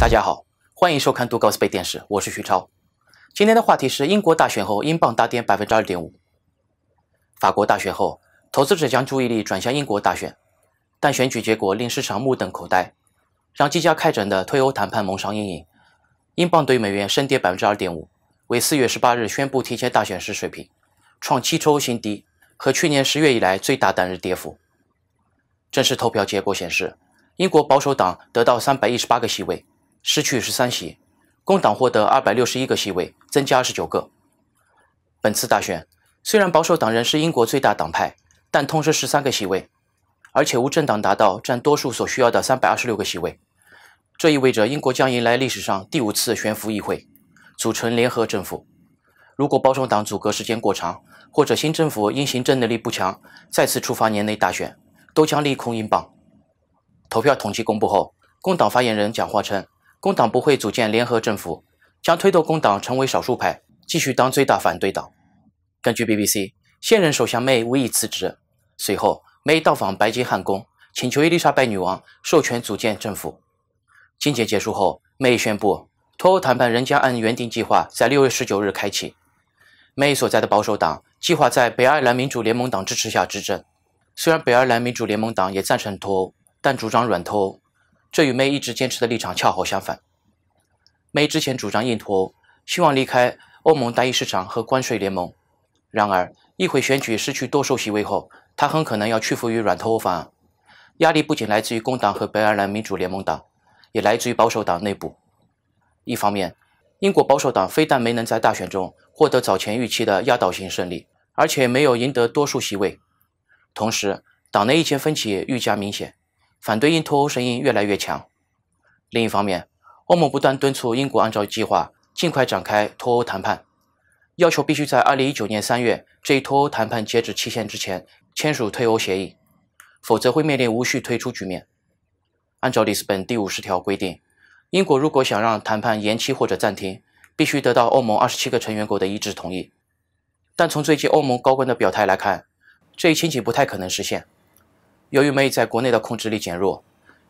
大家好，欢迎收看《杜高斯贝电视》，我是徐超。今天的话题是英国大选后英镑大跌百分之二点五。法国大选后，投资者将注意力转向英国大选，但选举结果令市场目瞪口呆，让即将开展的退欧谈判蒙上阴影。英镑兑美元升跌百分之二点五，为四月十八日宣布提前大选时水平，创七周新低和去年十月以来最大单日跌幅。正式投票结果显示，英国保守党得到三百一十八个席位。失去十三席，工党获得二百六十一个席位，增加二十九个。本次大选虽然保守党人是英国最大党派，但通失十三个席位，而且无政党达到占多数所需要的三百二十六个席位。这意味着英国将迎来历史上第五次悬浮议会，组成联合政府。如果保守党阻隔时间过长，或者新政府因行政能力不强再次触发年内大选，都将利空英镑。投票统计公布后，工党发言人讲话称。工党不会组建联合政府，将推动工党成为少数派，继续当最大反对党。根据 BBC，现任首相 May 无意辞职。随后，梅到访白金汉宫，请求伊丽莎白女王授权组建政府。听节结束后，m a y 宣布，脱欧谈判仍将按原定计划在6月19日开启。May 所在的保守党计划在北爱尔兰民主联盟党支持下执政。虽然北爱尔兰民主联盟党也赞成脱欧，但主张软脱欧。这与梅一直坚持的立场恰好相反。梅之前主张硬脱欧，希望离开欧盟单一市场和关税联盟。然而，议会选举失去多数席位后，他很可能要屈服于软脱欧方案。压力不仅来自于工党和北爱尔兰民主联盟党，也来自于保守党内部。一方面，英国保守党非但没能在大选中获得早前预期的压倒性胜利，而且没有赢得多数席位。同时，党内意见分歧愈加明显。反对英脱欧声音越来越强。另一方面，欧盟不断敦促英国按照计划尽快展开脱欧谈判，要求必须在2019年3月这一脱欧谈判截止期限之前签署退欧协议，否则会面临无序退出局面。按照里斯本第五十条规定，英国如果想让谈判延期或者暂停，必须得到欧盟27个成员国的一致同意。但从最近欧盟高官的表态来看，这一情景不太可能实现。由于梅在国内的控制力减弱，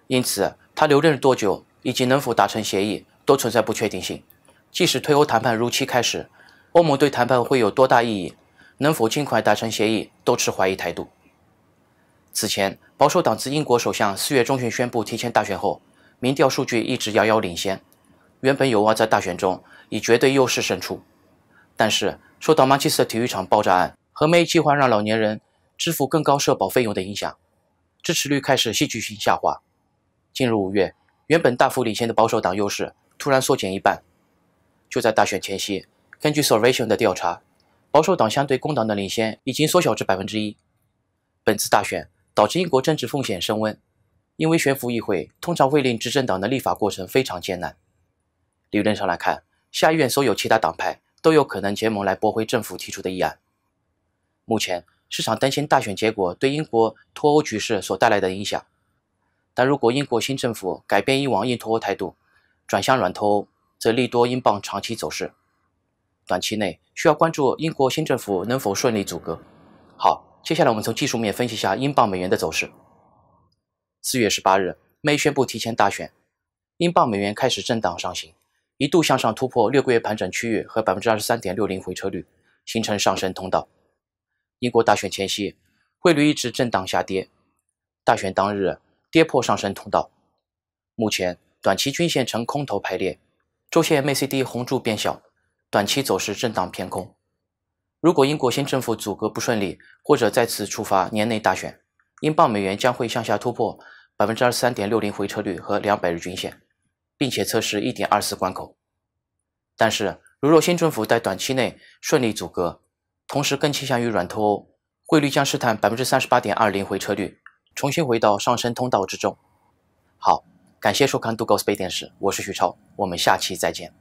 因此他留任多久以及能否达成协议都存在不确定性。即使退欧谈判如期开始，欧盟对谈判会有多大意义，能否尽快达成协议，都持怀疑态度。此前，保守党自英国首相四月中旬宣布提前大选后，民调数据一直遥遥领先，原本有望在大选中以绝对优势胜出，但是受到马基斯体育场爆炸案和梅计划让老年人支付更高社保费用的影响。支持率开始戏剧性下滑。进入五月，原本大幅领先的保守党优势突然缩减一半。就在大选前夕，根据 Savation 的调查，保守党相对工党的领先已经缩小至百分之一。本次大选导致英国政治风险升温，因为悬浮议会通常会令执政党的立法过程非常艰难。理论上来看，下议院所有其他党派都有可能结盟来驳回政府提出的议案。目前。市场担心大选结果对英国脱欧局势所带来的影响，但如果英国新政府改变以往硬脱欧态度，转向软脱欧，则利多英镑长期走势。短期内需要关注英国新政府能否顺利阻隔。好，接下来我们从技术面分析下英镑美元的走势。四月十八日，美宣布提前大选，英镑美元开始震荡上行，一度向上突破六个月盘整区域和百分之二十三点六零回撤率，形成上升通道。英国大选前夕，汇率一直震荡下跌。大选当日跌破上升通道，目前短期均线呈空头排列，周线 MACD 红柱变小，短期走势震荡偏空。如果英国新政府阻隔不顺利，或者再次触发年内大选，英镑美元将会向下突破百分之二十三点六零回撤率和两百日均线，并且测试一点二四关口。但是，如若新政府在短期内顺利阻隔，同时更倾向于软脱欧，汇率将试探百分之三十八点二零回撤率，重新回到上升通道之中。好，感谢收看《杜高斯贝电视》，我是徐超，我们下期再见。